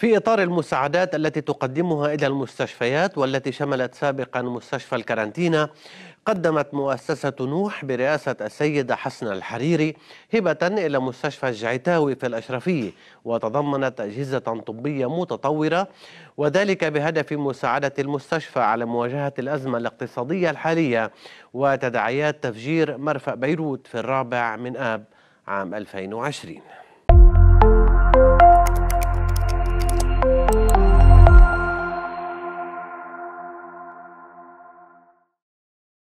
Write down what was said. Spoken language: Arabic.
في إطار المساعدات التي تقدمها إلى المستشفيات والتي شملت سابقا مستشفى الكارانتينا قدمت مؤسسة نوح برئاسة السيدة حسن الحريري هبة إلى مستشفى الجعتاوي في الأشرفية وتضمنت أجهزة طبية متطورة وذلك بهدف مساعدة المستشفى على مواجهة الأزمة الاقتصادية الحالية وتداعيات تفجير مرفأ بيروت في الرابع من آب عام 2020